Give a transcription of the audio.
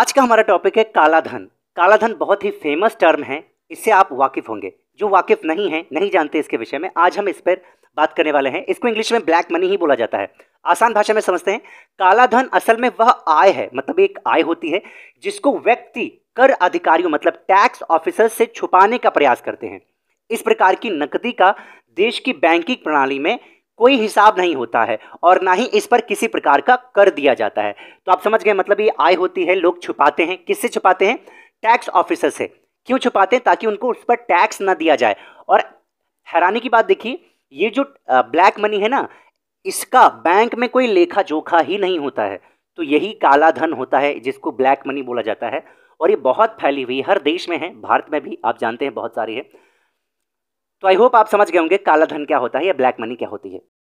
आज का हमारा टॉपिक है काला धन काला धन बहुत ही फेमस टर्म है इससे आप वाकिफ़ होंगे जो वाकिफ़ नहीं है नहीं जानते इसके विषय में आज हम इस पर बात करने वाले हैं इसको इंग्लिश में ब्लैक मनी ही बोला जाता है आसान भाषा में समझते हैं काला धन असल में वह आय है मतलब एक आय होती है जिसको व्यक्ति कर अधिकारियों मतलब टैक्स ऑफिसर से छुपाने का प्रयास करते हैं इस प्रकार की नकदी का देश की बैंकिंग प्रणाली में कोई हिसाब नहीं होता है और ना ही इस पर किसी प्रकार का कर दिया जाता है तो आप समझ गए मतलब ये आय होती है लोग छुपाते हैं किससे छुपाते हैं टैक्स ऑफिसर से क्यों छुपाते हैं ताकि उनको उस पर टैक्स ना दिया जाए और हैरानी की बात देखिए ये जो ब्लैक मनी है ना इसका बैंक में कोई लेखा जोखा ही नहीं होता है तो यही काला धन होता है जिसको ब्लैक मनी बोला जाता है और ये बहुत फैली हुई हर देश में है भारत में भी आप जानते हैं बहुत सारी है तो आई होप आप समझ गए होंगे काला धन क्या होता है या ब्लैक मनी क्या होती है